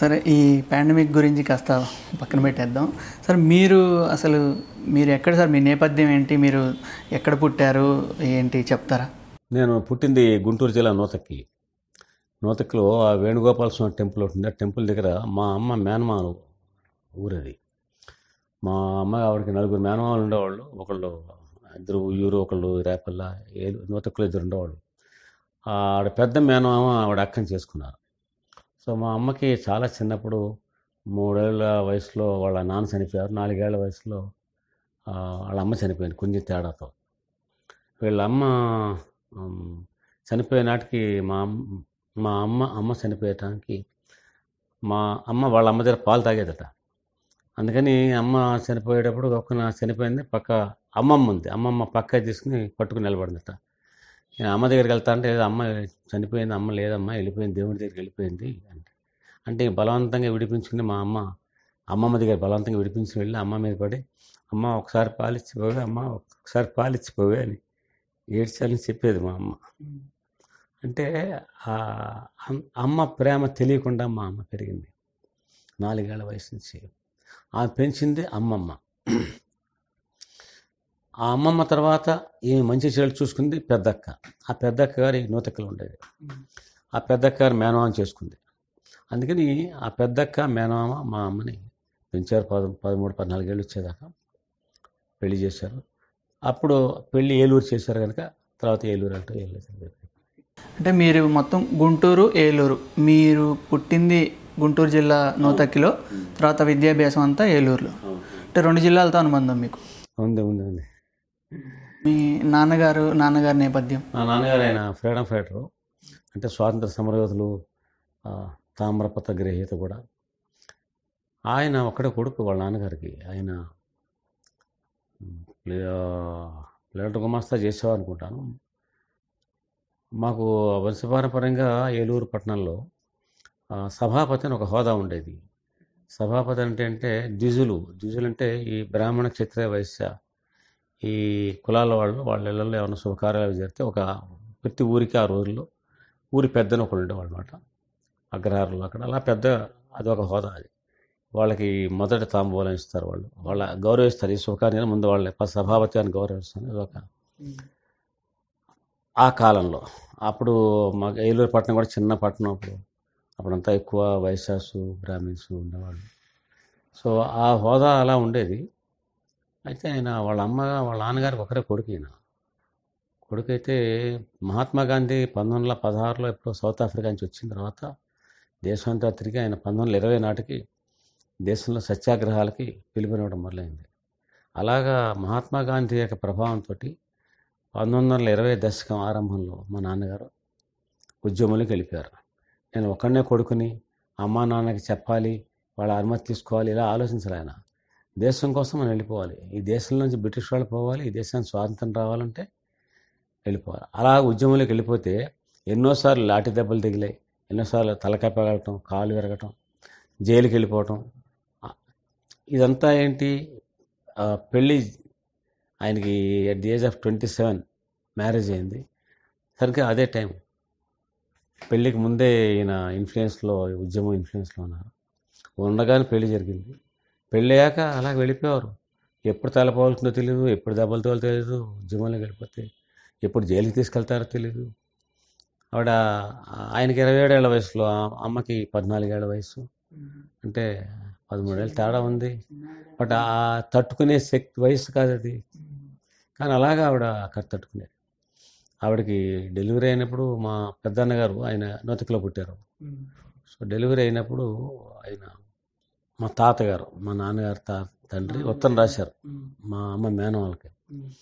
సరే ఈ పాండమిక్ గురించి కాస్త పక్కన పెట్టేద్దాం సార్ మీరు అసలు మీరు ఎక్కడ సార్ మీ నేపథ్యం ఏంటి మీరు ఎక్కడ పుట్టారు ఏంటి చెప్తారా నేను పుట్టింది గుంటూరు జిల్లా నూతక్కి నూతక్కిలో ఆ వేణుగోపాల స్వామి టెంపుల్ ఉంటుంది ఆ టెంపుల్ దగ్గర మా అమ్మ మేనమాలు ఊరది మా అమ్మ ఆవిడకి నలుగురు మేనమాలు ఉండేవాళ్ళు ఒకళ్ళు ఇద్దరు ఊరు ఒకళ్ళు రేపల్ల ఏ నూతక్కులు ఇద్దరు ఉండేవాళ్ళు ఆవిడ పెద్ద మేనమామ ఆవిడ అక్కని చేసుకున్నారు సో మా అమ్మకి చాలా చిన్నప్పుడు మూడేళ్ళ వయసులో వాళ్ళ నాన్న చనిపోయారు నాలుగేళ్ల వయసులో వాళ్ళ అమ్మ చనిపోయింది కొంచెం తేడాతో వీళ్ళ అమ్మ చనిపోయే నాటికి మా మా అమ్మ అమ్మ చనిపోయటానికి మా అమ్మ వాళ్ళ అమ్మ దగ్గర పాలు తాగేదట అందుకని అమ్మ చనిపోయేటప్పుడు ఒక్కన చనిపోయింది పక్క అమ్మమ్మ ఉంది అమ్మమ్మ పక్క తీసుకుని పట్టుకుని నిలబడిందట నేను అమ్మ దగ్గరికి వెళ్తా అంటే లేదు అమ్మ చనిపోయింది అమ్మ లేదమ్మా వెళ్ళిపోయింది దేవుడి దగ్గరికి వెళ్ళిపోయింది అంటే అంటే బలవంతంగా విడిపించుకుని మా అమ్మ అమ్మమ్మ దగ్గర బలవంతంగా విడిపించుకుని వెళ్ళి అమ్మ మీద పడి అమ్మ ఒకసారి పాలిచ్చిపోవే అమ్మ ఒకసారి పాలిచ్చిపోవే అని ఏడ్చాలని చెప్పేది మా అమ్మ అంటే అమ్మ ప్రేమ తెలియకుండా మా అమ్మ పెరిగింది నాలుగేళ్ల వయసు నుంచి ఆమె పెంచింది అమ్మమ్మ ఆ అమ్మమ్మ తర్వాత ఈమె మంచి చెడు చూసుకుంది పెద్దక్క ఆ పెద్దక్క గారి నూతక్కలు ఉండేది ఆ పెద్దక్క గారు మేనమామ చేసుకుంది అందుకని ఆ పెద్దక్క మేనమామ మా అమ్మని పెంచారు పద పదమూడు పద్నాలుగేళ్ళు వచ్చేదాకా పెళ్లి చేశారు అప్పుడు పెళ్లి ఏలూరు చేశారు కనుక తర్వాత ఏలూరు అంటూ ఏలూరు అంటే మీరు మొత్తం గుంటూరు ఏలూరు మీరు పుట్టింది గుంటూరు జిల్లా నూతక్కిలో తర్వాత విద్యాభ్యాసం అంతా ఏలూరులో అంటే రెండు జిల్లాలతో అనుబంధం మీకు ఉంది ఉంది ఉంది మీ నాన్నగారు నాన్నగారి నేపథ్యం నా నాన్నగారు ఆయన ఫ్రీడమ్ ఫైటరు అంటే స్వాతంత్ర సమరయోధులు తామ్రపత గ్రహీత కూడా ఆయన ఒక్కడే కొడుకు వాళ్ళ నాన్నగారికి ఆయన ప్లేట్ గుమాస్తా చేసేవారు అనుకుంటాను మాకు వంశపారపరంగా ఏలూరు పట్టణంలో సభాపతి అని ఒక హోదా ఉండేది సభాపతి అంటే అంటే ద్విజులు ద్విజులు అంటే ఈ బ్రాహ్మణ క్షత్రియ వైశ్య ఈ కులాల వాళ్ళు వాళ్ళ ఇళ్ళల్లో ఏమైనా శుభకార్యాలు జరిగితే ఒక ప్రతి ఊరికి ఆ రోజుల్లో ఊరి పెద్దని ఒకళ్ళు ఉండేవాళ్ళు అనమాట అగ్రహారంలో అక్కడ అలా పెద్ద అది ఒక హోదా అది వాళ్ళకి మొదటి తాంబూలం ఇస్తారు వాళ్ళు వాళ్ళ గౌరవిస్తారు ఈ శుభకార్యాన్ని ముందు వాళ్ళ సభాపతి అని ఇది ఒక ఆ కాలంలో అప్పుడు మా ఏలూరు పట్టణం కూడా చిన్న పట్టణం అప్పుడు అప్పుడంతా ఎక్కువ వైశాసు బ్రాహ్మిన్స్ ఉండేవాళ్ళు సో ఆ హోదా అలా ఉండేది అయితే ఆయన వాళ్ళ అమ్మ వాళ్ళ నాన్నగారికి ఒకరే కొడుకు ఈయన అయితే మహాత్మా గాంధీ పంతొమ్మిది వందల పదహారులో ఎప్పుడో సౌత్ ఆఫ్రికా నుంచి వచ్చిన తర్వాత దేశం అంతా తిరిగి ఆయన పంతొమ్మిది ఇరవై నాటికి దేశంలో సత్యాగ్రహాలకి పిలుపునివ్వడం మొదలైంది అలాగా మహాత్మా గాంధీ యొక్క ప్రభావంతో పంతొమ్మిది వందల ఇరవై దశకం ఆరంభంలో మా నాన్నగారు ఉద్యమంలోకి వెళ్ళిపోయారు నేను ఒక్కడనే కొడుకుని అమ్మా నాన్నకి చెప్పాలి వాళ్ళ అనుమతి తీసుకోవాలి ఇలా ఆలోచించాలి ఆయన దేశం కోసం మనం వెళ్ళిపోవాలి ఈ దేశం నుంచి బ్రిటిష్ వాళ్ళు పోవాలి ఈ దేశానికి స్వాతంత్రం రావాలంటే వెళ్ళిపోవాలి అలా ఉద్యమంలోకి వెళ్ళిపోతే ఎన్నోసార్లు లాఠీ దెబ్బలు దిగిలాయి ఎన్నోసార్లు తలకాయ పగలటం కాలు విరగటం జైలుకి వెళ్ళిపోవటం ఇదంతా ఏంటి పెళ్ళి ఆయనకి at the age of twenty seven marriage అయింది సరిగ్గా అదే టైం పెళ్ళికి ముందే ఈయన ఇన్ఫ్లుయెన్స్లో ఉద్యమం ఇన్ఫ్లుయెన్స్లో ఉన్నారు ఉండగానే పెళ్లి జరిగింది పెళ్ళయ్యాక అలా వెళ్ళిపోయారు ఎప్పుడు తలపోవాల్సిందో తెలియదు ఎప్పుడు దెబ్బలతో తెలియదు ఉద్యమంలోకి వెళ్ళిపోతే ఎప్పుడు జైలుకి తీసుకెళ్తారో తెలియదు ఆవిడ ఆయనకి ఇరవై ఏడేళ్ల వయసులో అమ్మకి పద్నాలుగేళ్ల వయసు అంటే పదమూడేళ్ళు తేడా ఉంది బట్ ఆ తట్టుకునే శక్తి వయసు కాదు అది కానీ అలాగా ఆవిడ అక్కడ తట్టుకునేది ఆవిడకి డెలివరీ అయినప్పుడు మా పెద్దన్నగారు ఆయన నూతకలో పుట్టారు సో డెలివరీ అయినప్పుడు ఆయన మా తాతగారు మా నాన్నగారు తా తండ్రి ఉత్తరం రాశారు మా అమ్మ మేనవాళ్ళకి వాళ్ళకి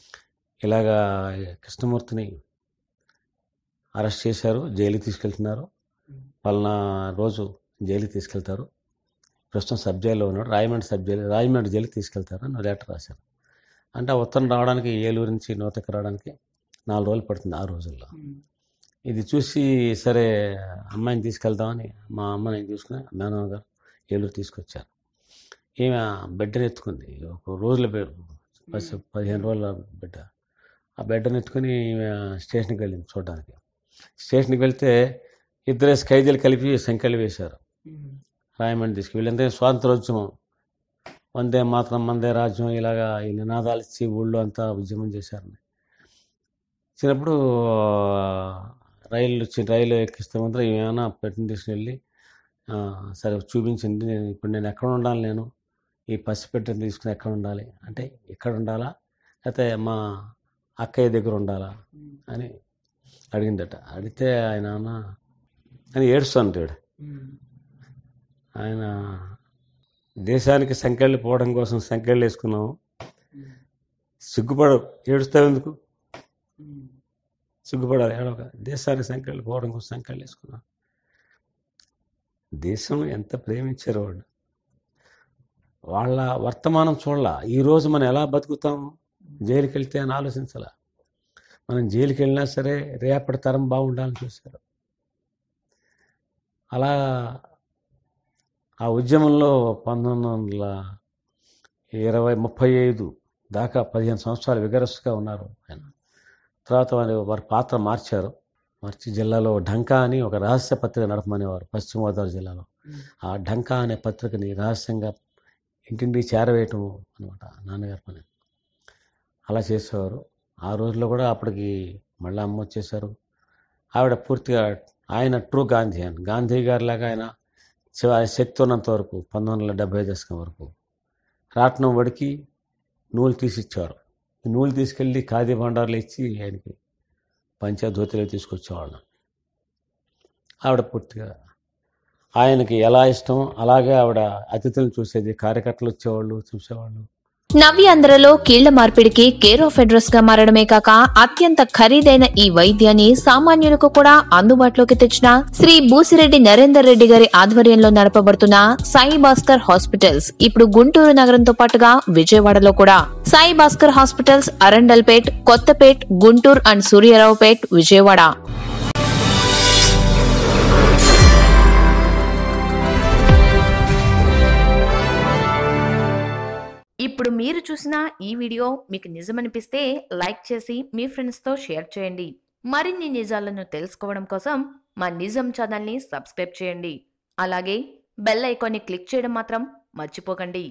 ఇలాగా కృష్ణమూర్తిని అరెస్ట్ చేశారు జైలుకి తీసుకెళ్తున్నారు పలానా రోజు జైలుకి తీసుకెళ్తారు ప్రస్తుతం సబ్ జైల్లో ఉన్నాడు రాయమండ్రి సబ్ జైలు రాయమండ్రి జైలుకి తీసుకెళ్తారు అని లెటర్ రాశారు అంటే ఆ ఉత్తరం రావడానికి ఏలూరు నుంచి నూతకు రావడానికి నాలుగు రోజులు పడుతుంది ఆ రోజుల్లో ఇది చూసి సరే అమ్మాయిని తీసుకెళ్దామని మా నేను చూసుకున్నాను మేనమ్మ గారు ఏలూరు తీసుకొచ్చారు ఈమె బిడ్డను ఎత్తుకుంది ఒక రోజుల పదిహేను రోజుల బిడ్డ ఆ బిడ్డను ఎత్తుకుని ఈమె స్టేషన్కి వెళ్ళింది చూడడానికి స్టేషన్కి వెళ్తే ఇద్దరే ఖైదీలు కలిపి సంఖ్యలు వేశారు రాయమండ్రి తీసుకు వీళ్ళంతా స్వాతంత్రోద్యమం వందే మాత్రం మందే రాజ్యం ఇలాగా ఈ నినాదాలు ఇచ్చి ఊళ్ళో అంతా ఉద్యమం చేశారని చిన్నప్పుడు రైలు వచ్చి రైలు ఎక్కిస్తే మాత్రం ఏమైనా పెట్టిన తీసుకుని వెళ్ళి సరే చూపించండి నేను ఇప్పుడు నేను ఎక్కడ ఉండాలి నేను ఈ పసిపెట్టెని తీసుకుని ఎక్కడ ఉండాలి అంటే ఎక్కడ ఉండాలా లేకపోతే మా అక్కయ్య దగ్గర ఉండాలా అని అడిగిందట అడిగితే ఆయన అని ఏడుస్తూ అంటాడు ఆయన దేశానికి సంఖ్యలు పోవడం కోసం సంకెళ్ళు వేసుకున్నాము సిగ్గుపడవు ఏడుస్తావు ఎందుకు సిగ్గుపడాలి ఏడవ దేశానికి సంఖ్యలు పోవడం కోసం సంఖ్యలు వేసుకున్నాం దేశం ఎంత ప్రేమించారు వాళ్ళు వాళ్ళ వర్తమానం చూడలా ఈరోజు మనం ఎలా బతుకుతాం జైలుకి వెళ్తే అని ఆలోచించాల మనం జైలుకి వెళ్ళినా సరే రేపటి తరం బాగుండాలని చూశారు అలా ఆ ఉద్యమంలో పంతొమ్మిది వందల ఇరవై ముప్పై ఐదు దాకా పదిహేను సంవత్సరాలు విగరస్గా ఉన్నారు ఆయన తర్వాత వారి పాత్ర మార్చారు మర్చి జిల్లాలో ఢంకా అని ఒక రహస్య పత్రిక నడపమనేవారు పశ్చిమ గోదావరి జిల్లాలో ఆ ఢంకా అనే పత్రికని రహస్యంగా ఇంటింటి చేరవేయటం అనమాట నాన్నగారి పని అలా చేసేవారు ఆ రోజుల్లో కూడా అప్పటికి మళ్ళీ అమ్మ వచ్చేసారు ఆవిడ పూర్తిగా ఆయన ట్రూ గాంధీ అని గాంధీ లాగా ఆయన శక్తి ఉన్నంత వరకు పంతొమ్మిది వందల డెబ్బై దశకం వరకు రాట్నం వడికి నూలు తీసిచ్చేవారు నూలు తీసుకెళ్ళి ఖాదీ భాండార్లు ఇచ్చి ఆయనకి పంచధోతిలో తీసుకొచ్చేవాళ్ళం ఆవిడ పూర్తిగా ఆయనకి ఎలా ఇష్టం అలాగే ఆవిడ అతిథులను చూసేది కార్యకర్తలు వచ్చేవాళ్ళు చూసేవాళ్ళు నవ్యాంధ్రలో కీళ్ల మార్పిడికి కేర్ ఆఫ్ అడ్రస్ గా మారడమే కాక అత్యంత ఖరీదైన ఈ వైద్యాన్ని సామాన్యులకు కూడా అందుబాటులోకి తెచ్చిన శ్రీ బూసిరెడ్డి నరేందర్ రెడ్డి గారి ఆధ్వర్యంలో నడపబడుతున్న సాయి భాస్కర్ హాస్పిటల్స్ ఇప్పుడు గుంటూరు నగరంతో పాటుగా విజయవాడలో కూడా సాయి భాస్కర్ హాస్పిటల్స్ అరండల్పేట్ కొత్తపేట్ గుంటూరు అండ్ సూర్యారావుపేట్ విజయవాడ ఇప్పుడు మీరు చూసిన ఈ వీడియో మీకు నిజమనిపిస్తే లైక్ చేసి మీ ఫ్రెండ్స్తో షేర్ చేయండి మరిన్ని నిజాలను తెలుసుకోవడం కోసం మా నిజం ఛానల్ని సబ్స్క్రైబ్ చేయండి అలాగే బెల్ ఐకాన్ని క్లిక్ చేయడం మాత్రం మర్చిపోకండి